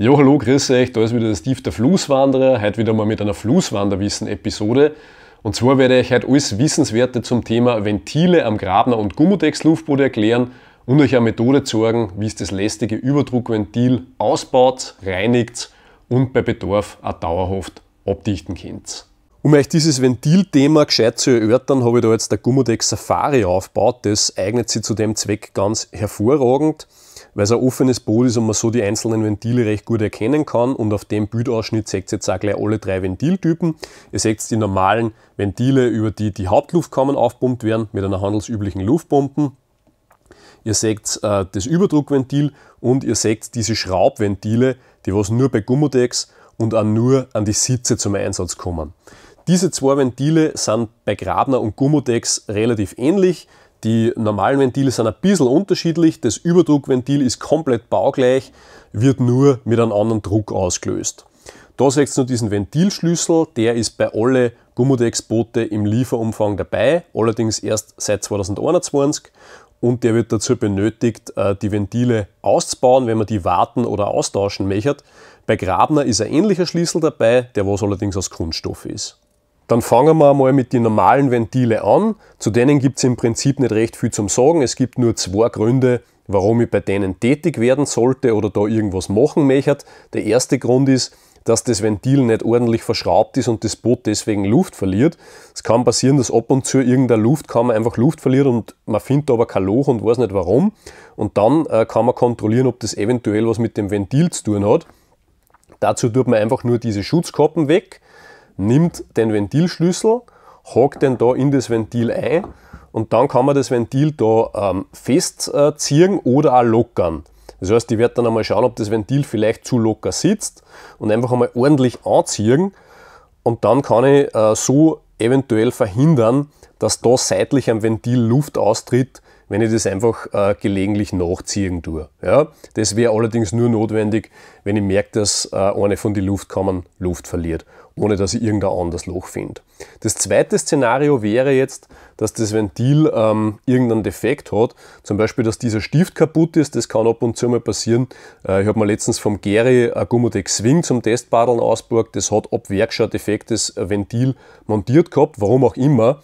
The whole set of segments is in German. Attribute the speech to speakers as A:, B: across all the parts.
A: Jo, hallo, grüß euch, da ist wieder der Steve, der Flusswanderer. Heute wieder mal mit einer Flusswanderwissen-Episode. Und zwar werde ich heute alles Wissenswerte zum Thema Ventile am Grabner und Gummodex-Luftboden erklären und euch eine Methode zeigen, wie es das lästige Überdruckventil ausbaut, reinigt und bei Bedarf auch dauerhaft abdichten könnt. Um euch dieses Ventilthema gescheit zu erörtern, habe ich da jetzt der Gummodex Safari aufgebaut. Das eignet sich zu dem Zweck ganz hervorragend weil es ein offenes Boot ist und man so die einzelnen Ventile recht gut erkennen kann. Und auf dem Bildausschnitt seht ihr jetzt auch gleich alle drei Ventiltypen. Ihr seht die normalen Ventile, über die die Hauptluftkammern aufpumpt werden, mit einer handelsüblichen Luftpumpen. Ihr seht äh, das Überdruckventil und ihr seht diese Schraubventile, die was nur bei Gummodex und auch nur an die Sitze zum Einsatz kommen. Diese zwei Ventile sind bei Grabner und Gummodex relativ ähnlich. Die normalen Ventile sind ein bisschen unterschiedlich. Das Überdruckventil ist komplett baugleich, wird nur mit einem anderen Druck ausgelöst. Da seht ihr diesen Ventilschlüssel, der ist bei alle Gummodex-Boote im Lieferumfang dabei, allerdings erst seit 2021 und der wird dazu benötigt, äh, die Ventile auszubauen, wenn man die warten oder austauschen möchte. Bei Grabner ist ein ähnlicher Schlüssel dabei, der was allerdings aus Kunststoff ist. Dann fangen wir mal mit den normalen Ventile an. Zu denen gibt es im Prinzip nicht recht viel zum Sagen. Es gibt nur zwei Gründe, warum ich bei denen tätig werden sollte oder da irgendwas machen möchte. Der erste Grund ist, dass das Ventil nicht ordentlich verschraubt ist und das Boot deswegen Luft verliert. Es kann passieren, dass ab und zu irgendeine Luftkammer einfach Luft verliert und man findet aber kein Loch und weiß nicht warum. Und dann äh, kann man kontrollieren, ob das eventuell was mit dem Ventil zu tun hat. Dazu tut man einfach nur diese Schutzkappen weg nimmt den Ventilschlüssel, hakt den da in das Ventil ein und dann kann man das Ventil da ähm, festziehen oder auch lockern. Das heißt, ich werde dann einmal schauen, ob das Ventil vielleicht zu locker sitzt und einfach einmal ordentlich anziehen und dann kann ich äh, so eventuell verhindern, dass da seitlich am Ventil Luft austritt, wenn ich das einfach äh, gelegentlich nachziehen tue. Ja? Das wäre allerdings nur notwendig, wenn ich merke, dass äh, eine von den Luftkammern Luft verliert ohne dass ich irgendein anderes Loch finde. Das zweite Szenario wäre jetzt, dass das Ventil ähm, irgendeinen Defekt hat, zum Beispiel, dass dieser Stift kaputt ist, das kann ab und zu mal passieren. Äh, ich habe mir letztens vom Gary ein Gummodex Swing zum Testpaddeln ausborgt, das hat ab Werk schon ein defektes äh, Ventil montiert gehabt, warum auch immer.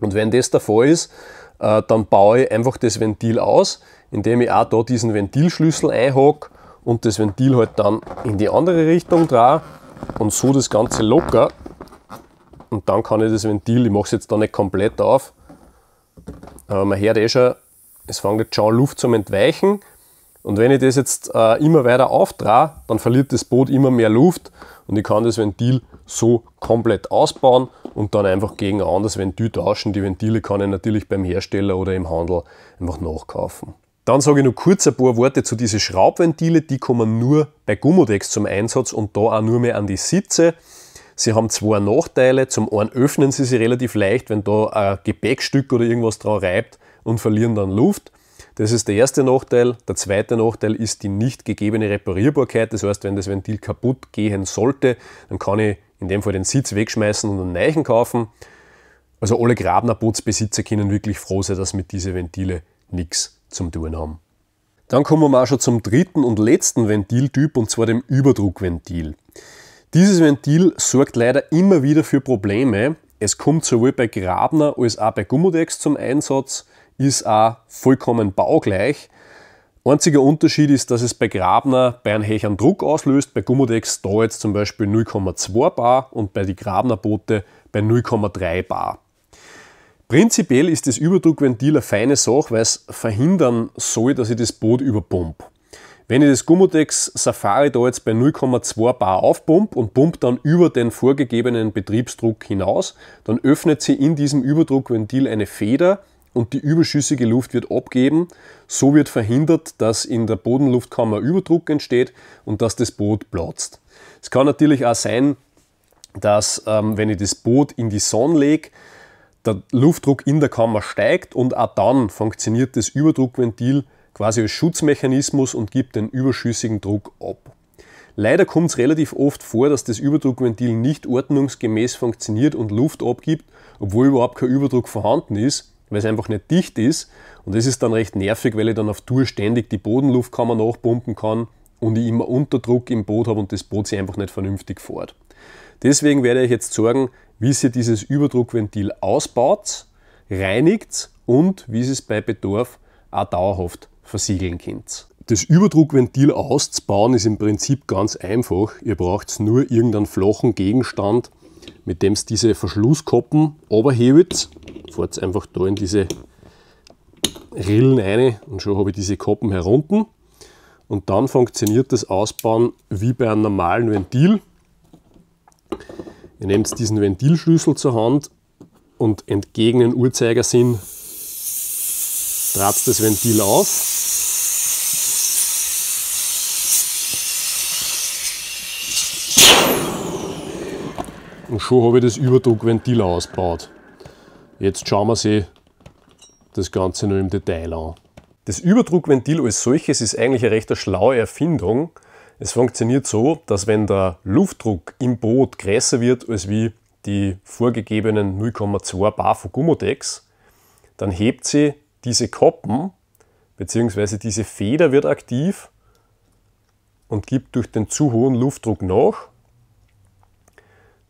A: Und wenn das der Fall ist, äh, dann baue ich einfach das Ventil aus, indem ich auch da diesen Ventilschlüssel einhacke und das Ventil halt dann in die andere Richtung drehe und so das Ganze locker. Und dann kann ich das Ventil, ich mache es jetzt da nicht komplett auf, aber man hört eh schon, es fängt jetzt schon Luft zum Entweichen. Und wenn ich das jetzt äh, immer weiter auftraue, dann verliert das Boot immer mehr Luft und ich kann das Ventil so komplett ausbauen und dann einfach gegen ein anderes Ventil tauschen. Die Ventile kann ich natürlich beim Hersteller oder im Handel einfach nachkaufen. Dann sage ich noch kurz ein paar Worte zu diesen Schraubventile. Die kommen nur bei Gummodex zum Einsatz und da auch nur mehr an die Sitze. Sie haben zwei Nachteile. Zum einen öffnen sie sich relativ leicht, wenn da ein Gepäckstück oder irgendwas dran reibt und verlieren dann Luft. Das ist der erste Nachteil. Der zweite Nachteil ist die nicht gegebene Reparierbarkeit. Das heißt, wenn das Ventil kaputt gehen sollte, dann kann ich in dem Fall den Sitz wegschmeißen und einen neuen kaufen. Also alle Grabner Bootsbesitzer können wirklich froh sein, dass mit diesen Ventile nichts zum Tun haben. Dann kommen wir auch schon zum dritten und letzten Ventiltyp und zwar dem Überdruckventil. Dieses Ventil sorgt leider immer wieder für Probleme. Es kommt sowohl bei Grabner als auch bei Gummodex zum Einsatz, ist auch vollkommen baugleich. Einziger Unterschied ist, dass es bei Grabner bei einem Hechern Druck auslöst, bei Gummodex da jetzt zum Beispiel 0,2 Bar und bei die Grabner Boote bei 0,3 Bar. Prinzipiell ist das Überdruckventil eine feine Sache, weil es verhindern soll, dass ich das Boot überpump. Wenn ich das Gummotex Safari da jetzt bei 0,2 Bar aufpump und pump dann über den vorgegebenen Betriebsdruck hinaus, dann öffnet sie in diesem Überdruckventil eine Feder und die überschüssige Luft wird abgeben. So wird verhindert, dass in der Bodenluftkammer Überdruck entsteht und dass das Boot platzt. Es kann natürlich auch sein, dass ähm, wenn ich das Boot in die Sonne lege, der Luftdruck in der Kammer steigt und auch dann funktioniert das Überdruckventil quasi als Schutzmechanismus und gibt den überschüssigen Druck ab. Leider kommt es relativ oft vor, dass das Überdruckventil nicht ordnungsgemäß funktioniert und Luft abgibt, obwohl überhaupt kein Überdruck vorhanden ist, weil es einfach nicht dicht ist. Und das ist dann recht nervig, weil ich dann auf Tour ständig die Bodenluftkammer nachpumpen kann und ich immer Unterdruck im Boot habe und das Boot sich einfach nicht vernünftig fährt. Deswegen werde ich jetzt zeigen, wie ihr dieses Überdruckventil ausbaut, reinigt und wie ihr es bei Bedarf auch dauerhaft versiegeln könnt. Das Überdruckventil auszubauen ist im Prinzip ganz einfach. Ihr braucht nur irgendeinen flachen Gegenstand, mit dem ihr diese Verschlusskoppen oberhebt. Fahrt einfach da in diese Rillen rein und schon habe ich diese Koppen herunter. Und dann funktioniert das Ausbauen wie bei einem normalen Ventil. Ihr nehmt diesen Ventilschlüssel zur Hand und entgegen den Uhrzeigersinn trat das Ventil auf. Und schon habe ich das Überdruckventil ausgebaut. Jetzt schauen wir sich eh das Ganze nur im Detail an. Das Überdruckventil als solches ist eigentlich eine recht schlaue Erfindung. Es funktioniert so, dass wenn der Luftdruck im Boot größer wird als wie die vorgegebenen 0,2 Bar von Gummodex, dann hebt sie diese Koppen bzw. diese Feder wird aktiv und gibt durch den zu hohen Luftdruck nach.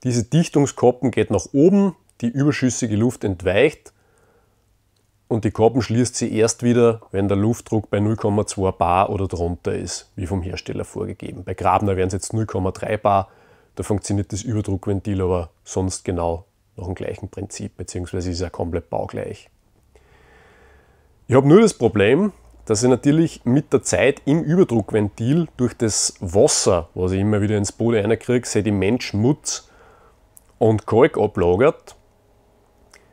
A: Diese Dichtungskoppen geht nach oben, die überschüssige Luft entweicht und die Kappen schließt sie erst wieder, wenn der Luftdruck bei 0,2 bar oder drunter ist, wie vom Hersteller vorgegeben. Bei Grabner wären es jetzt 0,3 bar, da funktioniert das Überdruckventil aber sonst genau nach dem gleichen Prinzip, beziehungsweise ist er komplett baugleich. Ich habe nur das Problem, dass ich natürlich mit der Zeit im Überdruckventil durch das Wasser, was ich immer wieder ins Boot reinkriege, Sediment, Schmutz und Kalk ablagert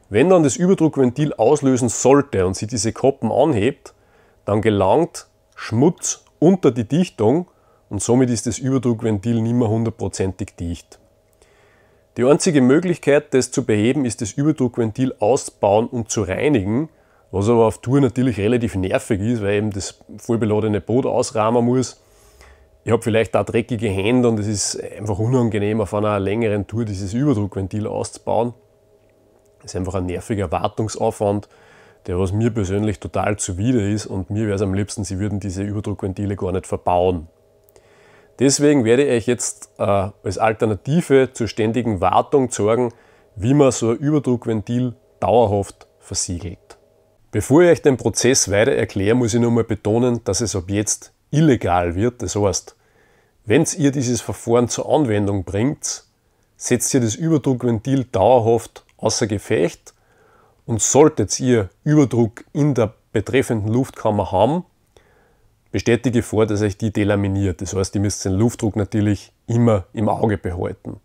A: wenn dann das Überdruckventil auslösen sollte und sie diese Koppen anhebt, dann gelangt Schmutz unter die Dichtung und somit ist das Überdruckventil nicht mehr hundertprozentig dicht. Die einzige Möglichkeit, das zu beheben, ist das Überdruckventil auszubauen und zu reinigen, was aber auf Tour natürlich relativ nervig ist, weil eben das vollbeladene Boot ausrahmen muss. Ich habe vielleicht auch dreckige Hände und es ist einfach unangenehm, auf einer längeren Tour dieses Überdruckventil auszubauen. Das ist einfach ein nerviger Wartungsaufwand, der was mir persönlich total zuwider ist und mir wäre es am liebsten, sie würden diese Überdruckventile gar nicht verbauen. Deswegen werde ich euch jetzt äh, als Alternative zur ständigen Wartung sorgen, wie man so ein Überdruckventil dauerhaft versiegelt. Bevor ich euch den Prozess weiter erkläre, muss ich nochmal betonen, dass es ab jetzt illegal wird. Das heißt, wenn ihr dieses Verfahren zur Anwendung bringt, setzt ihr das Überdruckventil dauerhaft außer Gefecht und solltet ihr Überdruck in der betreffenden Luftkammer haben, besteht die Gefahr, dass euch die delaminiert. Das heißt, ihr müsst den Luftdruck natürlich immer im Auge behalten.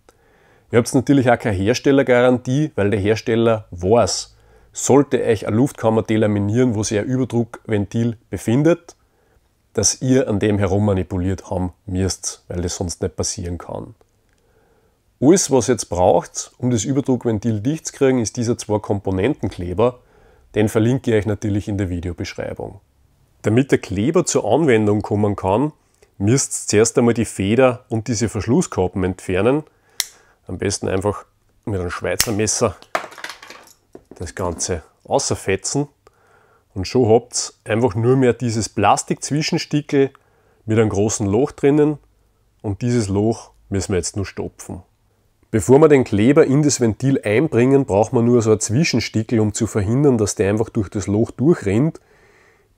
A: Ihr habt natürlich auch keine Herstellergarantie, weil der Hersteller weiß, sollte euch eine Luftkammer delaminieren, wo sich ein Überdruckventil befindet, dass ihr an dem herummanipuliert haben müsst, weil das sonst nicht passieren kann. Alles, was jetzt braucht, um das Überdruckventil dicht zu kriegen, ist dieser zwei Komponentenkleber. Den verlinke ich euch natürlich in der Videobeschreibung. Damit der Kleber zur Anwendung kommen kann, müsst ihr zuerst einmal die Feder und diese Verschlusskappen entfernen. Am besten einfach mit einem Schweizer Messer das Ganze außerfetzen. Und schon habt ihr einfach nur mehr dieses Plastik-Zwischenstickel mit einem großen Loch drinnen. Und dieses Loch müssen wir jetzt nur stopfen. Bevor wir den Kleber in das Ventil einbringen, braucht man nur so einen Zwischenstickel, um zu verhindern, dass der einfach durch das Loch durchrennt.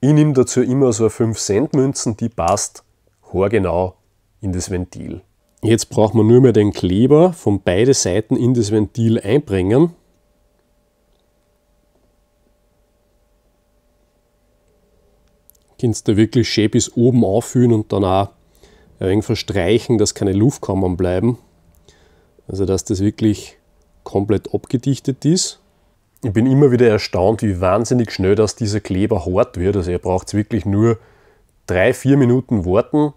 A: Ich nehme dazu immer so eine 5 Cent Münzen, die passt haargenau in das Ventil. Jetzt braucht man nur mehr den Kleber von beiden Seiten in das Ventil einbringen. Kannst du wirklich schön bis oben auffüllen und dann auch ein wenig verstreichen, dass keine Luftkammern bleiben. Also dass das wirklich komplett abgedichtet ist. Ich bin immer wieder erstaunt, wie wahnsinnig schnell dass dieser Kleber hart wird. Also ihr braucht wirklich nur drei, vier Minuten warten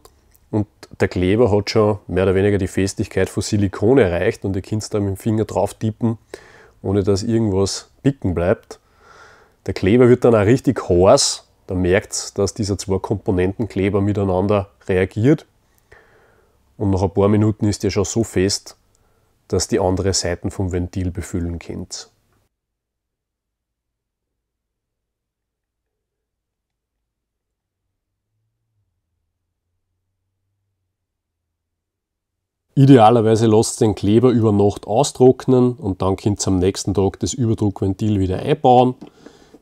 A: und der Kleber hat schon mehr oder weniger die Festigkeit von Silikon erreicht und ihr könnt es da mit dem Finger drauf tippen, ohne dass irgendwas bicken bleibt. Der Kleber wird dann auch richtig heiß. Da merkt ihr, dass dieser zwei Komponentenkleber miteinander reagiert. Und nach ein paar Minuten ist der schon so fest, dass die andere Seiten vom Ventil befüllen könnt. Idealerweise lasst den Kleber über Nacht austrocknen und dann könnt ihr am nächsten Tag das Überdruckventil wieder einbauen.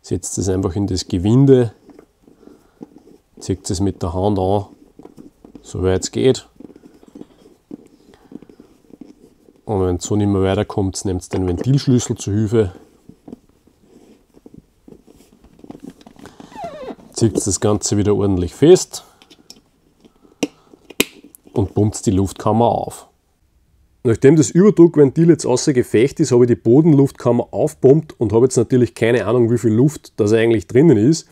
A: Setzt es einfach in das Gewinde, zieht es mit der Hand an, soweit es geht Und wenn es so nicht mehr weiterkommt, nehmt den Ventilschlüssel zu Hilfe. Zieht das Ganze wieder ordentlich fest und pumpt die Luftkammer auf. Nachdem das Überdruckventil jetzt außer Gefecht ist, habe ich die Bodenluftkammer aufpumpt und habe jetzt natürlich keine Ahnung, wie viel Luft das eigentlich drinnen ist.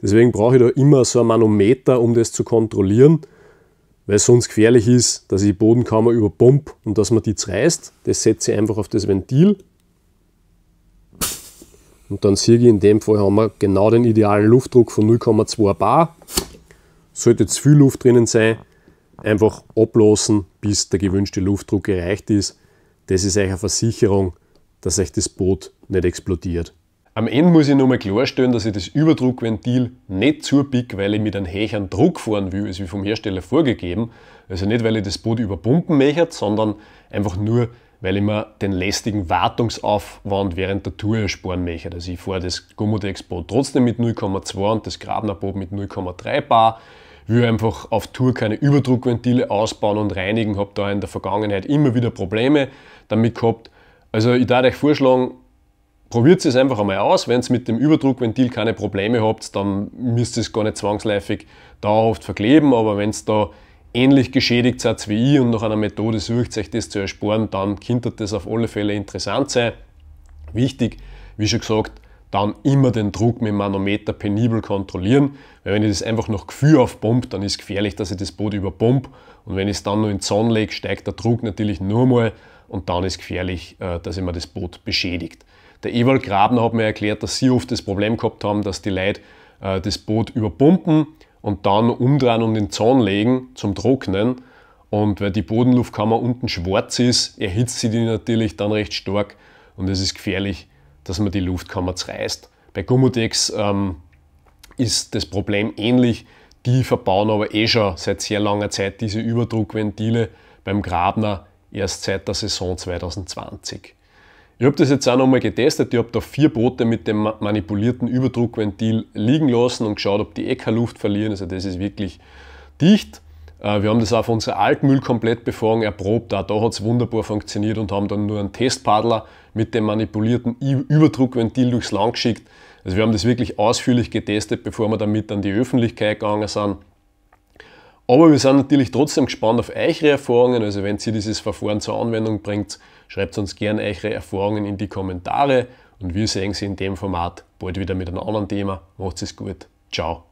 A: Deswegen brauche ich da immer so ein Manometer, um das zu kontrollieren weil es sonst gefährlich ist, dass ich die Bodenkammer überpump und dass man die zerreißt. Das setze ich einfach auf das Ventil. Und dann sehe ich, in dem Fall haben wir genau den idealen Luftdruck von 0,2 Bar. Sollte zu viel Luft drinnen sein, einfach ablassen, bis der gewünschte Luftdruck erreicht ist. Das ist eine Versicherung, dass euch das Boot nicht explodiert. Am Ende muss ich nochmal klarstellen, dass ich das Überdruckventil nicht zupick, weil ich mit einem höheren Druck fahren will, als wie vom Hersteller vorgegeben. Also nicht, weil ich das Boot überpumpen möchte, sondern einfach nur, weil ich mir den lästigen Wartungsaufwand während der Tour ersparen möchte. Also ich fahre das gummodex boot trotzdem mit 0,2 und das Grabner-Boot mit 0,3 Bar. Will einfach auf Tour keine Überdruckventile ausbauen und reinigen, habe da in der Vergangenheit immer wieder Probleme damit gehabt. Also ich darf euch vorschlagen, Probiert es einfach einmal aus. Wenn es mit dem Überdruckventil keine Probleme habt, dann müsst ihr es gar nicht zwangsläufig dauerhaft verkleben. Aber wenn es da ähnlich geschädigt seid wie ich und nach einer Methode sucht, euch das zu ersparen, dann könnte das auf alle Fälle interessant sein. Wichtig, wie schon gesagt, dann immer den Druck mit dem Manometer penibel kontrollieren. Weil wenn ich das einfach noch Gefühl aufpumpt, dann ist es gefährlich, dass ich das Boot überpump. Und wenn ich es dann nur in die Sonne lege, steigt der Druck natürlich nur mal und dann ist es gefährlich, äh, dass ich mir das Boot beschädigt. Der Ewald Grabner hat mir erklärt, dass sie oft das Problem gehabt haben, dass die Leute äh, das Boot überpumpen und dann umdrehen und in den Zaun legen zum Trocknen. Und weil die Bodenluftkammer unten schwarz ist, erhitzt sie die natürlich dann recht stark und es ist gefährlich, dass man die Luftkammer zerreißt. Bei Gummodex ähm, ist das Problem ähnlich. Die verbauen aber eh schon seit sehr langer Zeit diese Überdruckventile beim Grabner erst seit der Saison 2020. Ich habe das jetzt auch nochmal getestet. Ich habe da vier Boote mit dem manipulierten Überdruckventil liegen lassen und geschaut, ob die Äcker eh Luft verlieren. Also das ist wirklich dicht. Äh, wir haben das auf unser Altmüll komplett erprobt. Auch da hat es wunderbar funktioniert und haben dann nur einen Testpaddler mit dem manipulierten Überdruckventil durchs Land geschickt. Also wir haben das wirklich ausführlich getestet, bevor wir damit an die Öffentlichkeit gegangen sind. Aber wir sind natürlich trotzdem gespannt auf eure Erfahrungen. Also wenn sie dieses Verfahren zur Anwendung bringt, Schreibt uns gerne eure Erfahrungen in die Kommentare und wir sehen Sie in dem Format bald wieder mit einem anderen Thema. Macht es gut. Ciao.